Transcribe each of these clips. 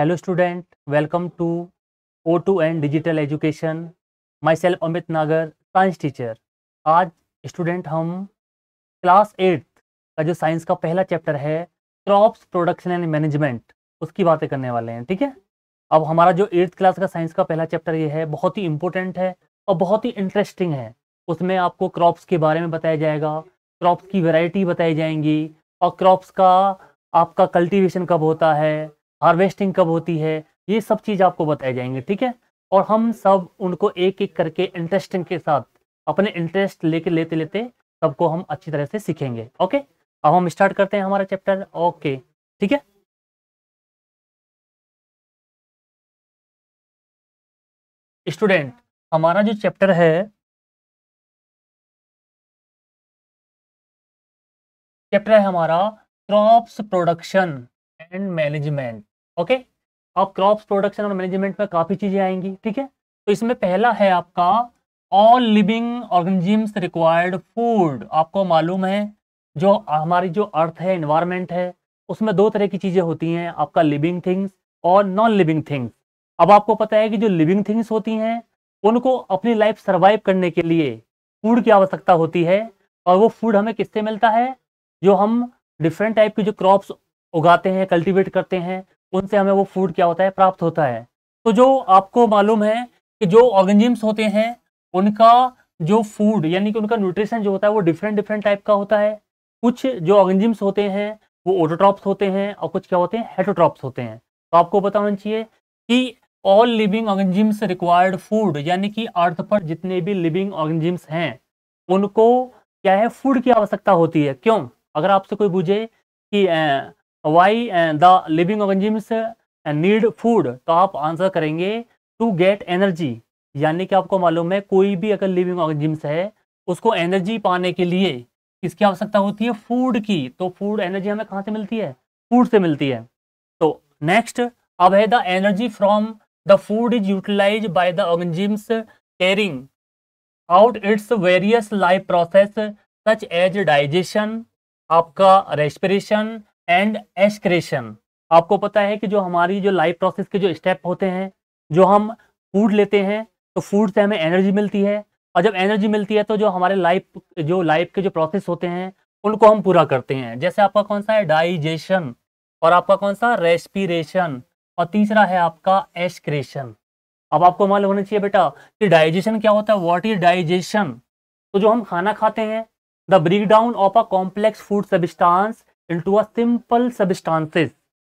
Hello student welcome to O two and digital education myself Amit Nagar science teacher आज student हम class eighth का जो science का पहला चैप्टर है क्रॉप्स प्रोडक्शन एंड मैनेजमेंट उसकी बातें करने वाले हैं ठीक है अब हमारा जो एट्थ क्लास का साइंस का पहला चैप्टर ये है बहुत ही इंपॉर्टेंट है और बहुत ही इंटरेस्टिंग है उसमें आपको क्रॉप्स के बारे में बताया जाएगा क्रॉप्स की वेराइटी बताई जाएंगी और क्रॉप्स का आपका कल्टिवेशन कब होता है हार्वेस्टिंग कब होती है ये सब चीज़ आपको बताए जाएंगे ठीक है और हम सब उनको एक एक करके इंटरेस्टिंग के साथ अपने इंटरेस्ट लेके लेते लेते सबको हम अच्छी तरह से सीखेंगे ओके अब हम स्टार्ट करते हैं हमारा चैप्टर ओके ठीक है स्टूडेंट हमारा जो चैप्टर है चैप्टर है हमारा crops production and management okay और क्रॉप प्रोडक्शन और मैनेजमेंट में काफ़ी चीज़ें आएंगी ठीक है तो इसमें पहला है आपका all living organisms required food आपको मालूम है जो हमारी जो अर्थ है इन्वायरमेंट है उसमें दो तरह की चीज़ें होती हैं आपका लिविंग थिंग्स और नॉन लिविंग थिंग्स अब आपको पता है कि जो लिविंग थिंग्स होती हैं उनको अपनी लाइफ सर्वाइव करने के लिए फूड की आवश्यकता होती है और वो फूड हमें किससे मिलता है जो हम डिफरेंट टाइप की जो क्रॉप्स उगाते हैं कल्टीवेट करते हैं उनसे हमें वो फूड क्या होता है प्राप्त होता है तो जो आपको मालूम है कि जो ऑर्गेनजिम्स होते हैं उनका जो फूड यानी कि उनका न्यूट्रिशन जो होता है वो डिफरेंट डिफरेंट टाइप का होता है कुछ जो ऑर्गेजिम्स होते हैं वो ओटोट्रॉप्स होते हैं और कुछ क्या होते हैं हेटोट्रॉप्स होते हैं तो आपको पता होना चाहिए कि all living organisms required food यानी कि अर्थ पर जितने भी लिविंग ऑर्गेनजिम्स हैं उनको क्या है फूड की आवश्यकता होती है क्यों अगर आपसे कोई पूछे कि why the living organisms need food तो आप आंसर करेंगे टू गेट एनर्जी यानी कि आपको मालूम है कोई भी अगर लिविंग ऑर्गेजिम्स है उसको एनर्जी पाने के लिए किसकी आवश्यकता होती है फूड की तो फूड एनर्जी हमें कहाँ से मिलती है फूड से मिलती है तो नेक्स्ट अब है the energy from the food is utilize by the organisms carrying out its various life process such as digestion आपका रेस्पिरेशन एंड एस्क्रेशन आपको पता है कि जो हमारी जो लाइफ प्रोसेस के जो स्टेप होते हैं जो हम फूड लेते हैं तो फूड से हमें एनर्जी मिलती है और जब एनर्जी मिलती है तो जो हमारे लाइफ जो लाइफ के जो प्रोसेस होते हैं उनको हम पूरा करते हैं जैसे आपका कौन सा है डाइजेशन और आपका कौन सा रेस्पिरेशन और तीसरा है आपका एस्क्रेशन अब आपको मालूम होना चाहिए बेटा कि डाइजेशन क्या होता है व्हाट इज डाइजेशन तो जो हम खाना खाते हैं the break down of a complex food substance into a simple substances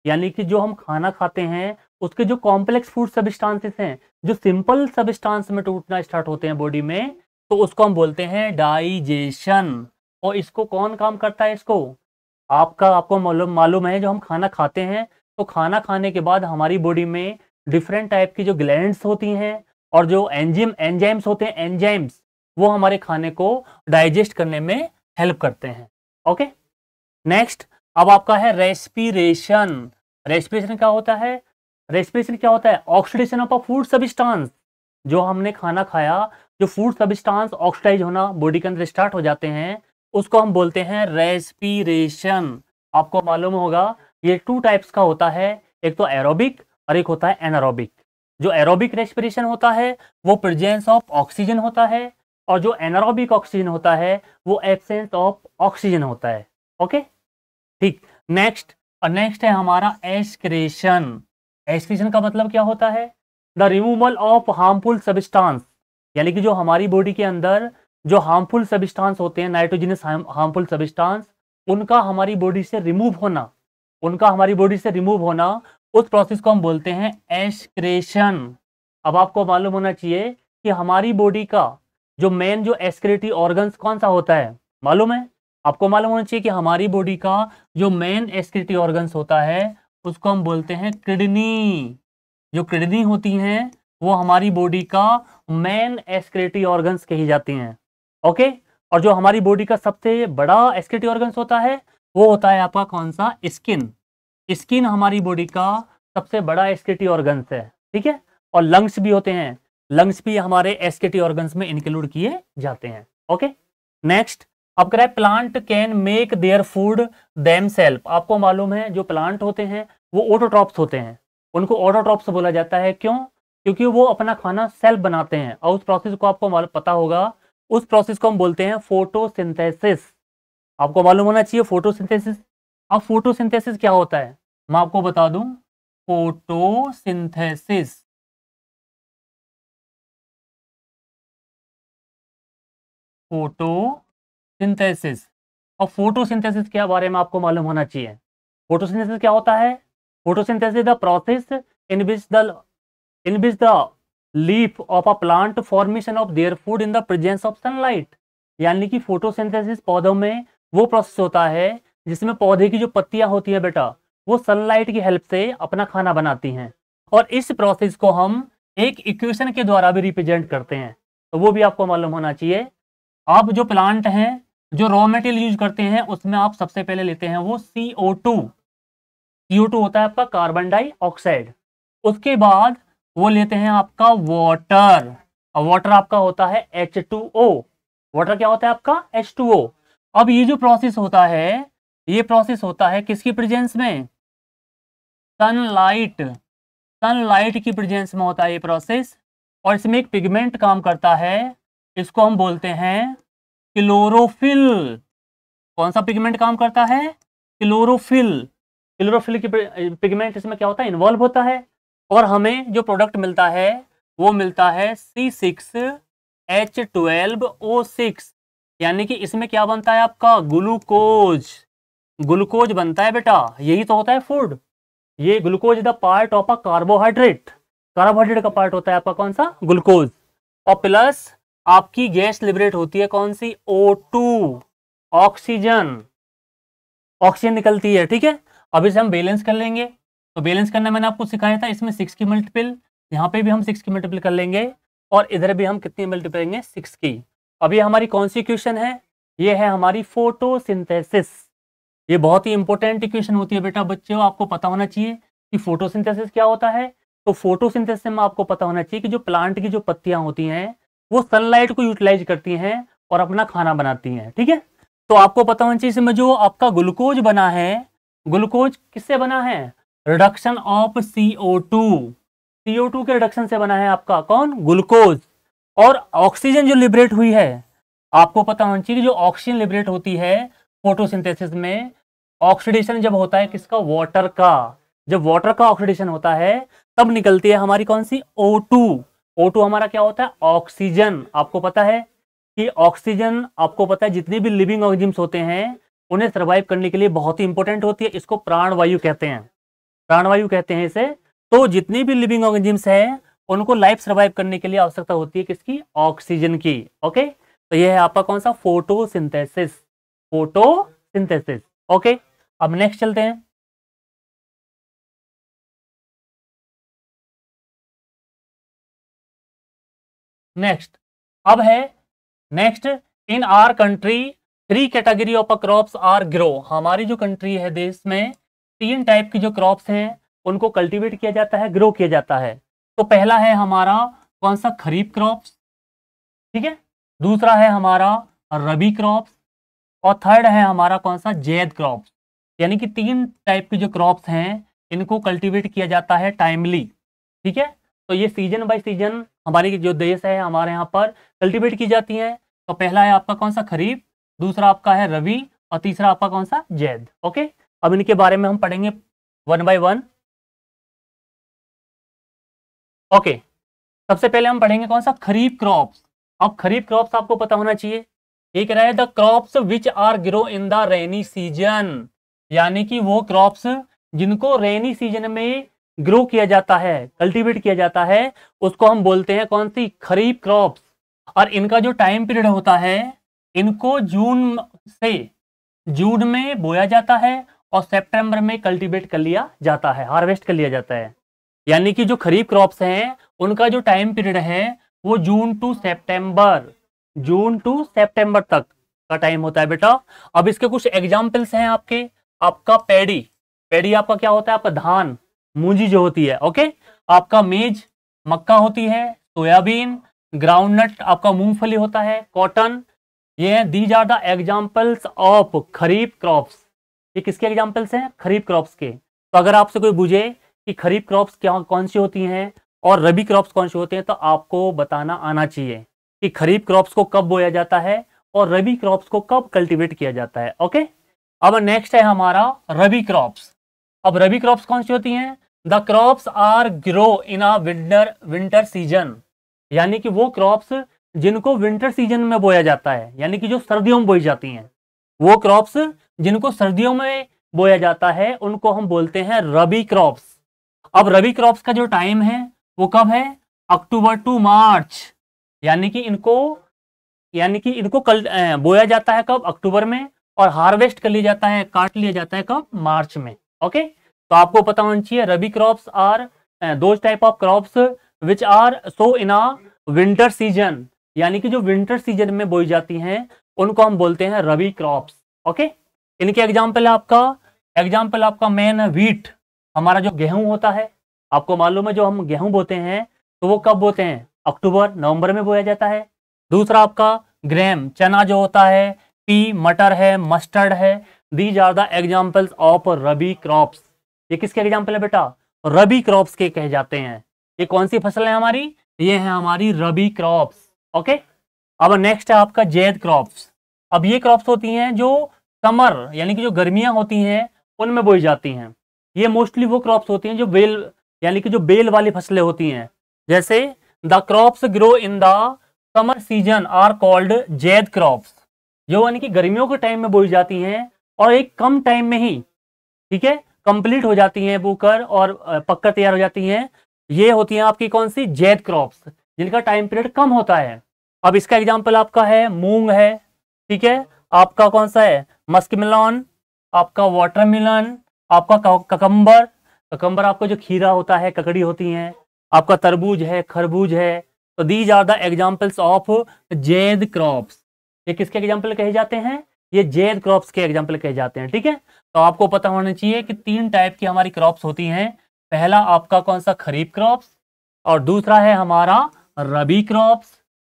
यानी कि जो हम खाना खाते हैं उसके जो कॉम्प्लेक्स फूड सबिस्टांसेस हैं जो सिंपल सबिस्टांस में टूटना स्टार्ट होते हैं बॉडी में तो उसको हम बोलते हैं डाइजेशन और इसको कौन काम करता है इसको आपका आपको मालूम मालूम है जो हम खाना खाते हैं तो खाना खाने के बाद हमारी बॉडी में डिफरेंट टाइप की जो ग्लैंड्स होती हैं और जो एंजिम एंजाइम्स होते हैं एंजाइम्स वो हमारे खाने को डाइजेस्ट करने में हेल्प करते हैं ओके नेक्स्ट अब आपका है रेस्पिरेशन रेस्पिरेशन क्या होता है रेस्पिरेशन क्या होता है oxidation of a food substance जो हमने खाना खाया जो फूड सबिस्टांस ऑक्सीडाइज होना बॉडी के अंदर स्टार्ट हो जाते हैं उसको हम बोलते हैं रेस्पिरेशन आपको मालूम होगा ये टू टाइप्स का होता है एक तो एरोबिक और एक होता है एनारोबिक जो एरोबिक रेस्पिरेशन होता है वो प्रजेंस ऑफ ऑक्सीजन होता है और जो एनारोबिक ऑक्सीजन होता है वो एब्सेंस ऑफ ऑक्सीजन होता है ओके okay? ठीक नेक्स्ट और नेक्स्ट है हमारा एस्क्रेशन एस्क्रेशन का मतलब क्या होता है the removal of harmful substance यानी कि जो हमारी बॉडी के अंदर जो हार्मफुल सबिस्टांस होते हैं नाइट्रोजिनस हार्मफुल सबिस्टांस उनका हमारी बॉडी से रिमूव होना उनका हमारी बॉडी से रिमूव होना उस प्रोसेस को हम बोलते हैं एस्क्रेशन अब आपको मालूम होना चाहिए कि हमारी बॉडी का जो मेन जो एस्क्रेटिव ऑर्गन्स कौन सा होता है मालूम है आपको मालूम होना चाहिए कि हमारी बॉडी का जो मेन एस्क्रिटी ऑर्गन होता है उसको हम बोलते हैं किडनी जो किडनी होती है वो हमारी बॉडी का मेन एस्क्रेटी ऑर्गन कही जाती हैं ओके और जो हमारी बॉडी का सबसे बड़ा एस्क्रेटी ऑर्गन होता है वो होता है आपका कौन सा स्किन स्किन हमारी बॉडी का सबसे बड़ा एस्क्रेटी ऑर्गन है ठीक है और लंग्स भी होते हैं लंग्स भी हमारे एस्केटी ऑर्गन्स में इंक्लूड किए जाते हैं ओके नेक्स्ट अब कह रहा है plant can make their food themselves आपको मालूम है जो प्लांट होते हैं वो ऑटोट्रॉप्स होते हैं उनको ऑटोट्रॉप्स बोला जाता है क्यों क्योंकि वो अपना खाना सेल्फ बनाते हैं और उस प्रोसेस को आपको पता होगा उस प्रोसेस को हम बोलते हैं फोटोसिंथेसिस आपको मालूम होना चाहिए फोटोसिंथेसिस अब फोटोसिंथेसिस क्या होता है मैं आपको बता दूं फोटोसिंथेसिस फोटो सिंथेसिस और फोटोसिंथेसिस के बारे में आपको मालूम होना चाहिए फोटोसिंथेसिस क्या होता है photosynthesis the process in which the in which the leaf of a plant formation of their food in the presence of sunlight यानी कि फोटोसिंथेसिस पौधों में वो प्रोसेस होता है जिसमें पौधे की जो पत्तियां होती है बेटा वो सनलाइट की हेल्प से अपना खाना बनाती हैं और इस प्रोसेस को हम एक इक्वेशन के द्वारा भी रिप्रेजेंट करते हैं तो वो भी आपको मालूम होना चाहिए आप जो प्लांट हैं जो रॉ मेटेरियल यूज करते हैं उसमें आप सबसे पहले लेते हैं वो सी O two C O to होता है आपका कार्बन डाइऑक्साइड उसके बाद वो लेते हैं आपका वाटर वाटर आपका होता है एच टू ओ वाटर क्या होता है आपका एच टू ओ अब ये जो प्रोसेस होता है ये प्रोसेस होता है किसकी प्रेजेंस में सनलाइट सनलाइट की प्रेजेंस में होता है ये प्रोसेस और इसमें एक पिगमेंट काम करता है इसको हम बोलते हैं क्लोरोफिल कौन सा पिगमेंट काम करता है क्लोरोफिल क्लोरोफिल की पिगमेंट इसमें क्या होता है इन्वॉल्व होता है और हमें जो प्रोडक्ट मिलता है वो मिलता है C six H twelve O six यानी कि इसमें क्या बनता है आपका ग्लूकोज ग्लूकोज बनता है बेटा यही तो होता है फूड ये glucose the part of a carbohydrate carbohydrate का पार्ट होता है आपका कौन सा ग्लूकोज और प्लस आपकी गैस लिबरेट होती है कौन सी ओ टू ऑक्सीजन ऑक्सीजन निकलती है ठीक है अभी से हम बैलेंस कर लेंगे तो बैलेंस करना मैंने आपको सिखाया था इसमें सिक्स की मल्टीपल यहाँ पे भी हम सिक्स की मल्टीपल कर लेंगे और इधर भी हम कितनी मल्टीपल करेंगे सिक्स की अब ये हमारी कौन सी इक्वेशन है ये है हमारी फोटोसिंथेसिस ये बहुत ही इंपॉर्टेंट इक्वेशन होती है बेटा बच्चों आपको पता होना चाहिए कि फोटोसिंथेसिस क्या होता है तो फोटोसिंथेसिस में आपको पता होना चाहिए कि जो प्लांट की जो पत्तियां होती हैं वो सनलाइट को यूटिलाइज करती हैं और अपना खाना बनाती हैं ठीक है तो आपको पता होना चाहिए इसमें जो आपका ग्लूकोज बना है ग्लूकोज किससे बना है reduction of C O two C O two के रिडक्शन से बना है आपका कौन ग्लूकोज और ऑक्सीजन जो लिबरेट हुई है आपको पता होना चाहिए कि जो ऑक्सीजन लिबरेट होती है फोटोसिंथेसिस में ऑक्सीडेशन जब होता है किसका वाटर का जब वाटर का ऑक्सीडेशन होता है तब निकलती है हमारी कौन सी ओ टू O2 हमारा क्या होता है ऑक्सीजन आपको पता है कि ऑक्सीजन आपको पता है जितने भी लिविंग ऑर्गेनिम्स होते हैं उन्हें सर्वाइव करने के लिए बहुत ही इंपॉर्टेंट होती है इसको प्राणवायु कहते हैं प्राणवायु कहते हैं इसे तो जितनी भी लिविंग ऑर्गेनिज्म्स हैं उनको लाइफ सर्वाइव करने के लिए आवश्यकता होती है किसकी ऑक्सीजन की ओके तो यह है आपका कौन सा फोटो फोटो सिंथेसिस ओके अब नेक्स्ट चलते हैं नेक्स्ट अब है next in our country three category of crops are grow हमारी जो कंट्री है देश में तीन टाइप की जो क्रॉप्स हैं उनको कल्टीवेट किया जाता है ग्रो किया जाता है तो पहला है हमारा कौन सा खरीफ क्रॉप्स ठीक है दूसरा है हमारा रबी क्रॉप्स और थर्ड है हमारा कौन सा जैद क्रॉप्स यानी कि तीन टाइप की जो क्रॉप्स हैं इनको कल्टीवेट किया जाता है टाइमली ठीक है तो ये सीजन बाय सीजन हमारी जो देश है हमारे यहाँ पर कल्टिवेट की जाती है तो पहला है आपका कौन सा खरीफ दूसरा आपका है रवि और तीसरा आपका कौन सा जैद ओके अब इनके बारे में हम पढ़ेंगे वन बाय वन ओके सबसे पहले हम पढ़ेंगे कौन सा खरीफ क्रॉप्स अब खरीफ क्रॉप्स आपको पता होना चाहिए ये कह रहा है the crops which are grow in the rainy season यानी कि वो क्रॉप्स जिनको रेनी सीजन में ग्रो किया जाता है कल्टीवेट किया जाता है उसको हम बोलते हैं कौन सी खरीफ क्रॉप्स और इनका जो टाइम पीरियड होता है इनको जून से जून में बोया जाता है और सेप्टेम्बर में कल्टीवेट कर लिया जाता है हार्वेस्ट कर लिया जाता है यानी कि जो खरीफ क्रॉप्स हैं उनका जो टाइम पीरियड है वो June to September June to September तक का टाइम होता है बेटा अब इसके कुछ एग्जाम्पल्स हैं आपके आपका पेड़ी पेड़ी आपका क्या होता है आपका धान मूंजी जो होती है ओके आपका मेज मक्का होती है सोयाबीन ग्राउंडनट आपका मूंगफली होता है कॉटन ये है these are the examples of kharif crops ये किसके एग्जाम्पल्स हैं खरीफ क्रॉप्स के तो अगर आपसे कोई बुझे कि खरीफ क्रॉप्स क्या कौन सी होती हैं और रबी क्रॉप्स कौन से होते हैं तो आपको बताना आना चाहिए कि खरीफ क्रॉप्स को कब बोया जाता है और रबी क्रॉप्स को कब कल्टीवेट किया जाता है ओके अब नेक्स्ट है हमारा रबी क्रॉप्स अब रबी क्रॉप्स कौन सी होती हैं the crops are grow in a winter winter season यानी कि वो क्रॉप्स जिनको विंटर सीजन में बोया जाता है यानी कि जो सर्दियों में बोई जाती हैं वो क्रॉप्स जिनको सर्दियों में बोया जाता है उनको हम बोलते हैं रबी क्रॉप्स अब रबी क्रॉप्स का जो टाइम है वो कब है अक्टूबर टू मार्च यानी कि इनको यानी कि इनको कल बोया जाता है कब अक्टूबर में और हार्वेस्ट कर लिया जाता है काट लिया जाता है कब मार्च में ओके तो आपको पता होना चाहिए rabi crops are those type of crops which are sow in a winter season यानी कि जो विंटर सीजन में बोई जाती हैं उनको हम बोलते हैं रबी क्रॉप्स ओके इनके एग्जाम्पल आपका एग्जाम्पल आपका मेन वीट हमारा जो गेहूं होता है आपको मालूम है जो हम गेहूं बोते हैं तो वो कब बोते हैं अक्टूबर नवंबर में बोया जाता है दूसरा आपका ग्रेम चना जो होता है पी मटर है मस्टर्ड है these are the examples of rabi crops ये किसके एग्जाम्पल है बेटा रबी क्रॉप्स के कहे जाते हैं ये कौन सी फसल है हमारी ये है हमारी रबी क्रॉप्स ओके अब नेक्स्ट है आपका जैद क्रॉप्स अब ये क्रॉप्स होती हैं जो समर यानी कि जो गर्मियां होती हैं उनमें बोई जाती हैं ये मोस्टली वो क्रॉप्स होती हैं जो बेल यानी कि जो बेल वाली फसलें होती हैं जैसे the crops grow in the summer season are called zaid crops जो यानी कि गर्मियों के टाइम में बोई जाती हैं और एक कम टाइम में ही ठीक है कंप्लीट हो जाती हैं बोकर और पक्कर तैयार हो जाती हैं ये होती हैं आपकी कौन सी जैद क्रॉप्स जिनका टाइम पीरियड कम होता है अब इसका एग्जाम्पल आपका है मूंग है ठीक है आपका कौन सा है मस्क मिलान आपका वाटर मिलन आपका ककम्बर ककम्बर आपका जो खीरा होता है ककड़ी होती हैं आपका तरबूज है खरबूज है तो these are the examples of zaid crops ये किसके एग्जाम्पल कहे जाते हैं ये जेड क्रॉप्स के एग्जाम्पल कहे जाते हैं ठीक है तो आपको पता होना चाहिए कि तीन टाइप की हमारी क्रॉप्स होती हैं पहला आपका कौन सा खरीफ क्रॉप्स और दूसरा है हमारा रबी क्रॉप्स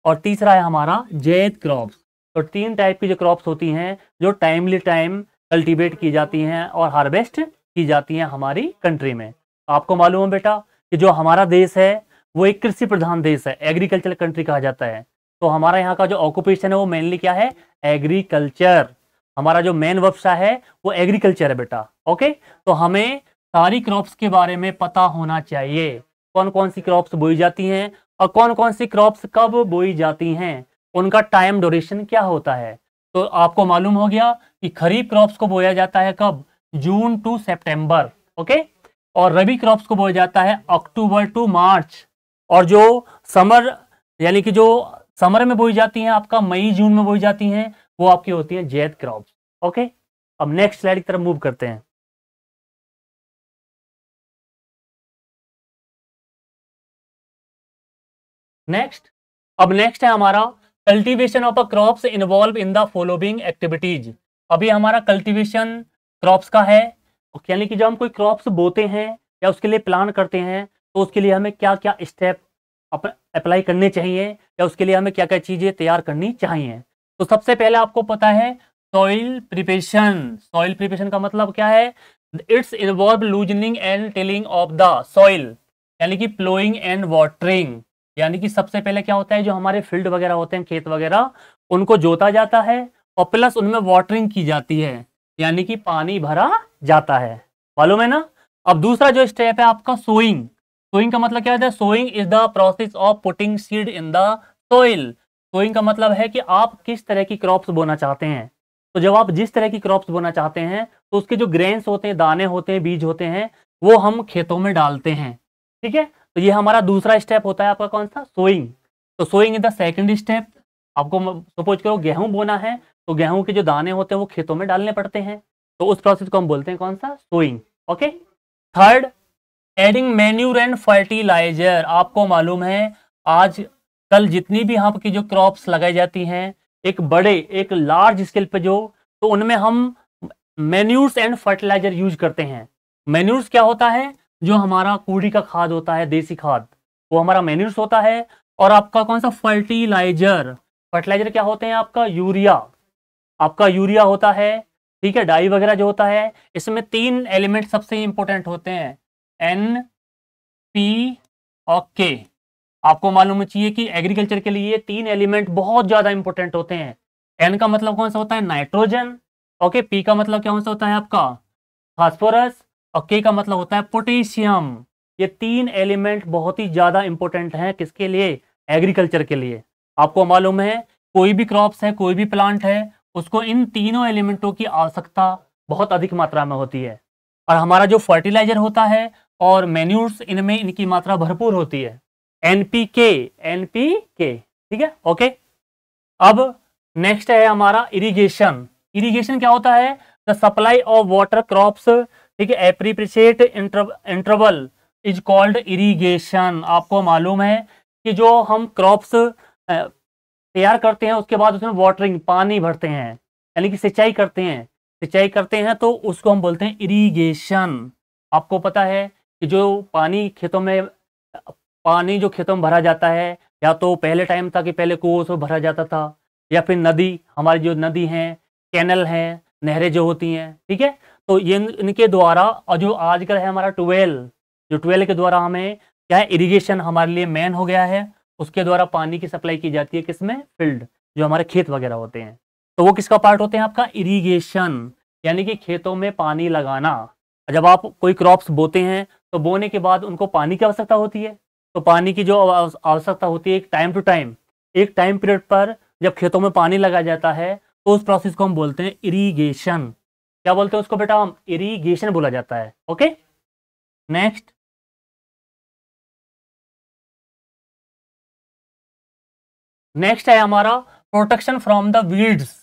और तीसरा है हमारा जैद क्रॉप्स तो तीन टाइप की जो क्रॉप्स होती हैं जो टाइमली टाइम कल्टीवेट की जाती हैं और हार्वेस्ट की जाती हैं हमारी कंट्री में तो आपको मालूम है बेटा कि जो हमारा देश है वो एक कृषि प्रधान देश है एग्रीकल्चर कंट्री कहा जाता है तो हमारा यहाँ का जो ऑक्यूपेशन है वो मेनली क्या है एग्रीकल्चर हमारा जो मेन व्यवसाय है वो एग्रीकल्चर है बेटा ओके तो हमें सारी क्रॉप्स के बारे में पता होना चाहिए कौन कौन सी क्रॉप्स बोई जाती हैं और कौन कौन सी क्रॉप्स कब बोई जाती हैं उनका टाइम ड्यूरेशन क्या होता है तो आपको मालूम हो गया कि खरीफ क्रॉप्स को बोया जाता है कब जून टू सेप्टेम्बर ओके और रबी क्रॉप्स को बोया जाता है अक्टूबर टू मार्च और जो समर यानी कि जो समर में बोई जाती हैं आपका मई जून में बोई जाती हैं वो आपकी होती है जैद क्रॉप ओके अब नेक्स्ट स्लाइड की तरफ मूव करते हैं नेक्स्ट अब नेक्स्ट है हमारा cultivation of a crops involve in the following activities अभी हमारा कल्टीवेशन क्रॉप्स का है यानी कि जब हम कोई क्रॉप्स बोते हैं या उसके लिए प्लान करते हैं तो उसके लिए हमें क्या क्या स्टेप अप्लाई करने चाहिए या उसके लिए हमें क्या क्या चीज़ें तैयार करनी चाहिए तो सबसे पहले आपको पता है सॉइल प्रिपेशन सॉइल प्रिपेशन का मतलब क्या है it's involve loosening and tilling of the soil यानी कि प्लोइंग एंड वाटरिंग यानी कि सबसे पहले क्या होता है जो हमारे फील्ड वगैरह होते हैं खेत वगैरह उनको जोता जाता है और प्लस उनमें वाटरिंग की जाती है यानी कि पानी भरा जाता है मालूम है ना अब दूसरा जो स्टेप है आपका सोइंग सोइंग का मतलब क्या होता है sowing is the process of putting seed in the soil sowing का मतलब है कि आप किस तरह की क्रॉप्स बोना चाहते हैं तो जब आप जिस तरह की क्रॉप्स बोना चाहते हैं तो उसके जो ग्रेन्स होते हैं दाने होते हैं बीज होते हैं वो हम खेतों में डालते हैं ठीक है तो ये हमारा दूसरा स्टेप होता है आपका कौन सा सोइंग तो sowing is the second step आपको सपोज करो गेहूं बोना है तो गेहूं के जो दाने होते हैं वो खेतों में डालने पड़ते हैं तो उस प्रोसेस को हम बोलते हैं कौन सा sowing okay third adding manure and fertiliser आपको मालूम है आज कल जितनी भी यहाँ की जो क्रॉप्स लगाई जाती हैं एक बड़े एक लार्ज स्केल पे जो तो उनमें हम मेन्यूर्स एंड फर्टिलाइजर यूज करते हैं मेन्यूर्स क्या होता है जो हमारा कूड़ी का खाद होता है देसी खाद वो हमारा मेन्यूर्स होता है और आपका कौन सा फर्टिलाइजर फर्टिलाइजर क्या होते हैं आपका यूरिया आपका यूरिया होता है ठीक है डाई वगैरह जो होता है इसमें तीन एलिमेंट सबसे इंपॉर्टेंट होते हैं एन पी और के आपको मालूम चाहिए कि एग्रीकल्चर के लिए तीन एलिमेंट बहुत ज्यादा इंपॉर्टेंट होते हैं एन का मतलब कौन सा होता है नाइट्रोजन ओके पी का मतलब क्या कौन सा होता है आपका फास्फोरस और के का मतलब होता है पोटेशियम ये तीन एलिमेंट बहुत ही ज्यादा इंपॉर्टेंट हैं किसके लिए एग्रीकल्चर के लिए आपको मालूम है कोई भी क्रॉप्स है कोई भी प्लांट है उसको इन तीनों एलिमेंटों की आवश्यकता बहुत अधिक मात्रा में होती है और हमारा जो फर्टिलाइजर होता है और मेन्यूर्स इनमें इनकी मात्रा भरपूर होती है एनपीके एनपीके ठीक है ओके अब नेक्स्ट है हमारा इरिगेशन इरिगेशन क्या होता है the supply of water crops ठीक है appropriate interval is called irrigation आपको मालूम है कि जो हम क्रॉप्स तैयार करते हैं उसके बाद उसमें वाटरिंग पानी भरते हैं यानी कि सिंचाई करते हैं सिंचाई करते हैं तो उसको हम बोलते हैं इरिगेशन आपको पता है कि जो पानी खेतों में पानी जो खेतों में भरा जाता है या तो पहले टाइम था कि पहले कुओं से भरा जाता था या फिर नदी हमारी जो नदी हैं कैनल हैं नहरें जो होती हैं ठीक है तो ये इनके द्वारा और जो आजकल है हमारा ट्वेल जो ट्वेल के द्वारा हमें क्या है इरीगेशन हमारे लिए मेन हो गया है उसके द्वारा पानी की सप्लाई की जाती है किसमें फील्ड जो हमारे खेत वगैरह होते हैं तो वो किसका पार्ट होते हैं आपका इरीगेशन यानी कि खेतों में पानी लगाना जब आप कोई क्रॉप्स बोते हैं तो बोने के बाद उनको पानी की आवश्यकता होती है तो पानी की जो आवश्यकता होती है एक टाइम टू टाइम एक टाइम पीरियड पर जब खेतों में पानी लगाया जाता है तो उस प्रोसेस को हम बोलते हैं इरीगेशन क्या बोलते हैं उसको बेटा हम इरीगेशन बोला जाता है ओके नेक्स्ट नेक्स्ट है हमारा प्रोटेक्शन फ्रॉम द वीड्स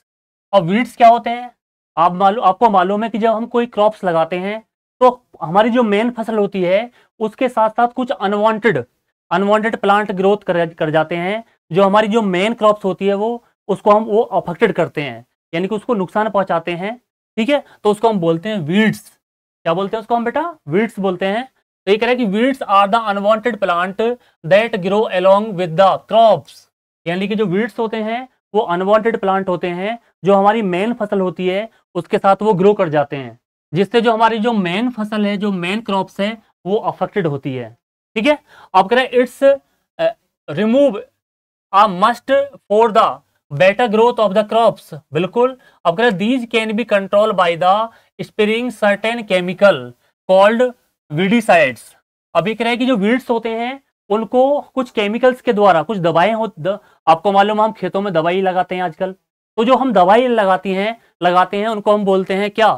और वीड्स क्या होते हैं आप मालूम आपको मालूम है कि जब हम कोई क्रॉप्स लगाते हैं हमारी जो मेन फसल होती है उसके साथ साथ कुछ अनवांटेड अनवांटेड प्लांट ग्रोथ कर, कर जाते हैं जो हमारी जो मेन क्रॉप्स होती है वो उसको हम वो अफेक्टेड करते हैं यानी कि उसको नुकसान पहुंचाते हैं ठीक है तो उसको हम बोलते हैं वीड्स क्या बोलते हैं उसको हम बेटा वीड्स बोलते हैं तो ये कह रहे हैं कि weeds are the unwanted plant that grow along with the crops यानी कि जो वीड्स होते हैं वो अनवांटेड प्लांट होते हैं जो हमारी मेन फसल होती है उसके साथ वो ग्रो कर जाते हैं जिससे जो हमारी जो मेन फसल है जो मेन क्रॉप्स है वो अफेक्टेड होती है ठीक है आप कह रहे हैं it's remove a must for the better growth of the crops बिल्कुल अब कह रहे these can be control by the spraying certain chemical called weedicides अब ये कह रहे हैं कि जो वीड्स होते हैं उनको कुछ केमिकल्स के द्वारा कुछ दवाएं हो द, आपको मालूम हम खेतों में दवाई लगाते हैं आजकल तो जो हम दवाई लगाती हैं लगाते हैं उनको हम बोलते हैं क्या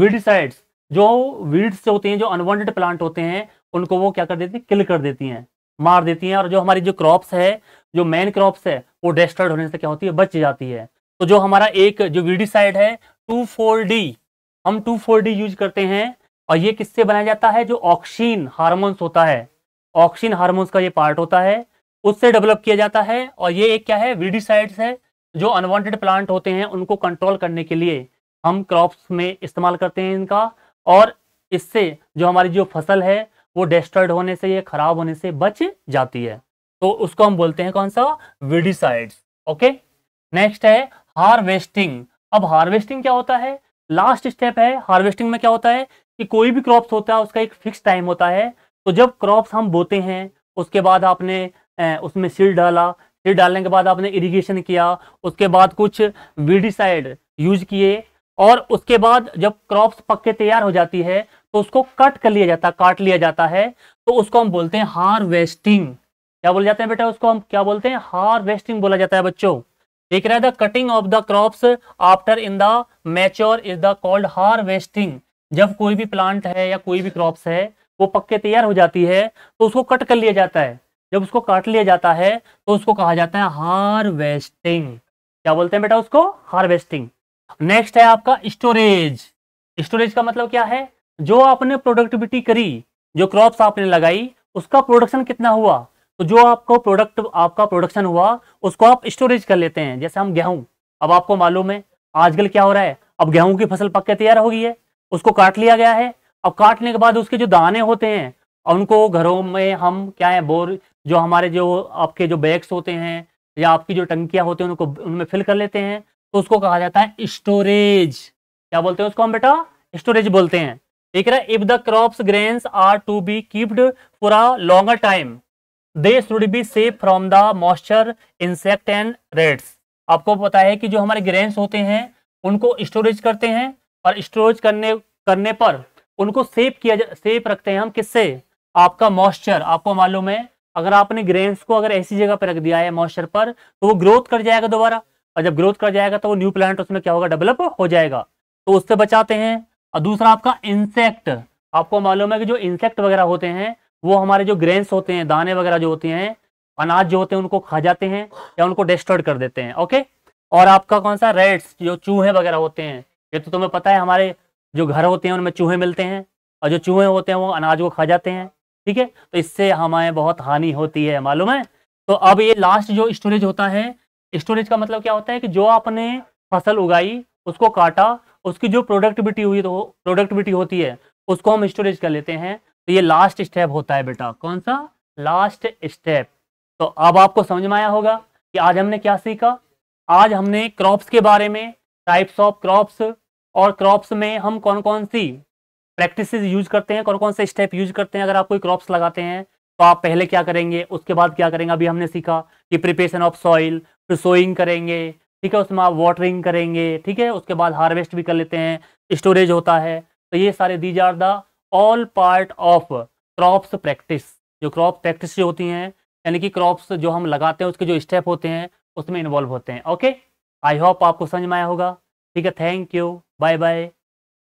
वीडसाइड्स जो वीड्स होते हैं जो अनवांटेड प्लांट होते हैं उनको वो क्या कर देती हैं किल कर देती हैं मार देती हैं और जो हमारी जो क्रॉप्स है जो मेन क्रॉप्स है वो डेस्ट्रॉयड होने से क्या होती है बच जाती है तो जो हमारा एक जो वीडिसाइड है टू फोर डी हम टू फोर डी यूज करते हैं और ये किससे बनाया जाता है जो ऑक्सीन हार्मोन्स होता है ऑक्सीन हार्मोन्स का ये पार्ट होता है उससे डेवलप किया जाता है और ये एक क्या है वीडिसाइड्स है जो अनवांटेड प्लांट होते हैं उनको कंट्रोल करने के लिए हम क्रॉप्स में इस्तेमाल करते हैं इनका और इससे जो हमारी जो फसल है वो डेस्टर्ड होने से या खराब होने से बच जाती है तो उसको हम बोलते हैं कौन सा विडिसाइड्स ओके नेक्स्ट है हार्वेस्टिंग अब हार्वेस्टिंग क्या होता है लास्ट स्टेप है हार्वेस्टिंग में क्या होता है कि कोई भी क्रॉप्स होता है उसका एक फिक्स टाइम होता है तो जब क्रॉप्स हम बोते हैं उसके बाद आपने उसमें सील डाला फिर डालने के बाद आपने इरिगेशन किया उसके बाद कुछ वीडिसाइड यूज किए और उसके बाद जब क्रॉप्स पक के तैयार हो जाती है तो उसको कट कर लिया जाता काट लिया जाता है तो उसको हम बोलते हैं हार्वेस्टिंग क्या बोले जाते हैं बेटा उसको हम क्या बोलते हैं हार्वेस्टिंग बोला जाता है बच्चों देख रहे हैं the cutting of the crops after in the mature is the called harvesting जब कोई भी प्लांट है या कोई भी क्रॉप्स है वो पक्के तैयार हो जाती है तो उसको कट कर लिया जाता है जब उसको काट लिया जाता है तो उसको कहा जाता है हार्वेस्टिंग क्या बोलते हैं बेटा उसको हार्वेस्टिंग नेक्स्ट है आपका स्टोरेज स्टोरेज का मतलब क्या है जो आपने प्रोडक्टिविटी करी जो क्रॉप्स आपने लगाई उसका प्रोडक्शन कितना हुआ तो जो आपको प्रोडक्ट आपका प्रोडक्शन हुआ उसको आप स्टोरेज कर लेते हैं जैसे हम गेहूं अब आपको मालूम है आजकल क्या हो रहा है अब गेहूं की फसल पक के तैयार हो गई है उसको काट लिया गया है अब काटने के बाद उसके जो दाने होते हैं उनको घरों में हम क्या है बोर जो हमारे जो आपके जो बैग्स होते हैं या आपकी जो टंकियाँ होती हैं उनको उनमें फिल कर लेते हैं तो उसको कहा जाता है स्टोरेज क्या बोलते हैं उसको हम बेटा स्टोरेज बोलते हैं ठीक है if the crop grains are to be keeped for a longer time they should be safe from the moisture insect and rats आपको पता है कि जो हमारे ग्रेन्स होते हैं उनको स्टोरेज करते हैं और स्टोरेज करने करने पर उनको सेफ किया जा सेफ रखते हैं हम किससे आपका मॉइस्चर आपको मालूम है अगर आपने ग्रेन्स को अगर ऐसी जगह पर रख दिया है मॉइस्चर पर तो वो ग्रोथ कर जाएगा दोबारा और जब ग्रोथ कर जाएगा तो वो न्यू प्लांट उसमें क्या होगा डेवलप हो जाएगा तो उससे बचाते हैं और दूसरा आपका इंसेक्ट आपको मालूम है कि जो इंसेक्ट वगैरह होते हैं वो हमारे जो ग्रेन्स होते हैं दाने वगैरह जो होते हैं अनाज जो होते हैं उनको खा जाते हैं या उनको डिस्ट्रॉय कर देते हैं ओके और आपका कौन सा रेड्स जो चूहे वगैरह होते हैं ये तो तुम्हें पता है हमारे जो घर होते हैं उनमें चूहे मिलते हैं और जो चूहे होते हैं वो अनाज को खा जाते हैं ठीक है तो इससे हमें बहुत हानि होती है मालूम है तो अब ये लास्ट जो स्टोरेज होता है स्टोरेज का मतलब क्या होता है कि जो आपने फसल उगाई उसको काटा उसकी जो प्रोडक्टिविटी हुई तो प्रोडक्टिविटी होती है उसको हम स्टोरेज कर लेते हैं तो ये लास्ट स्टेप होता है बेटा कौन सा लास्ट स्टेप तो अब आपको समझ में आया होगा कि आज हमने क्या सीखा आज हमने क्रॉप्स के बारे में टाइप्स ऑफ क्रॉप्स और क्रॉप्स में हम कौन कौन सी प्रैक्टिस यूज करते हैं कौन कौन से स्टेप यूज करते हैं अगर आप कोई क्रॉप्स लगाते हैं तो आप पहले क्या करेंगे उसके बाद क्या करेंगे अभी हमने सीखा कि प्रिपरेशन ऑफ सॉइल फिर सोइंग करेंगे ठीक है उसमें आप वाटरिंग करेंगे ठीक है उसके बाद हार्वेस्ट भी कर लेते हैं स्टोरेज होता है तो ये सारे these are the all part of crops practice जो क्रॉप प्रैक्टिस होती हैं यानी कि क्रॉप्स जो हम लगाते हैं उसके जो स्टेप होते हैं उसमें इन्वॉल्व होते हैं ओके आई होप आपको समझ में आया होगा ठीक है थैंक यू बाय बाय